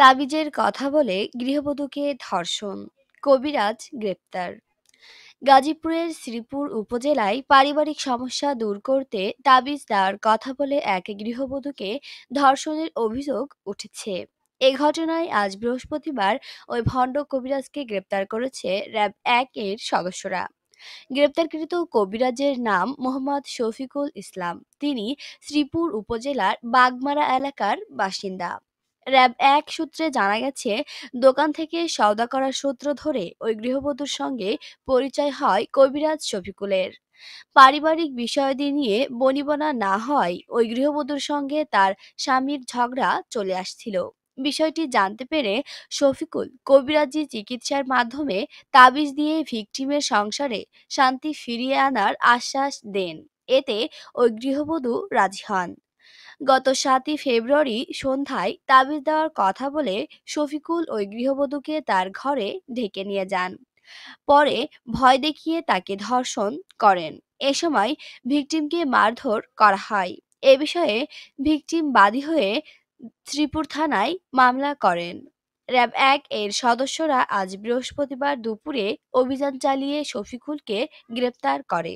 তাবিজের কথা বলে গৃহবধূকে ধর্ষণ কবিরাজ গ্রেপ্তার গাজীপুরের শ্রীপুর উপজেলায় পারিবারিক সমস্যা দূর করতে তাবিজ দেওয়ার কথা বলে এক গৃহবধূকে ধর্ষণের অভিযোগ উঠেছে এ ঘটনায় আজ বৃহস্পতিবার ওই ভণ্ড কবিরাজকে গ্রেপ্তার করেছে র্যাব এক এর সদস্যরা গ্রেপ্তারকৃত কবিরাজের নাম মোহাম্মদ শফিকুল ইসলাম তিনি শ্রীপুর উপজেলার বাগমারা এলাকার বাসিন্দা র্যাব এক সূত্রে জানা গেছে দোকান থেকে সওদা করার সূত্র ধরে ওই গৃহবধূর সঙ্গে পরিচয় হয় কবিরাজ শফিকুলের পারিবারিক বিষয়াদি নিয়ে বনিবনা না হয় ওই গৃহবধূর সঙ্গে তার স্বামীর ঝগড়া চলে আসছিল বিষয়টি জানতে পেরে শফিকুল কবিরাজি চিকিৎসার মাধ্যমে তাবিজ দিয়ে ভিকটিমের সংসারে শান্তি ফিরিয়ে আনার আশ্বাস দেন এতে ওই গৃহবধূ রাজি হন গত সাতই ফেব্রুয়ারি সন্ধ্যায় তাবিজ দেওয়ার কথা বলে শফিকুল ওই গৃহবধূকে তার ঘরে ঢেকে নিয়ে যান পরে ভয় দেখিয়ে তাকে ধর্ষণ করেন এ সময় ভিকটিমকে মারধর করা হয় এ বিষয়ে ভিকটিম বাদী হয়ে শ্রীপুর থানায় মামলা করেন র্যাব এক এর সদস্যরা আজ বৃহস্পতিবার দুপুরে অভিযান চালিয়ে শফিকুলকে গ্রেপ্তার করে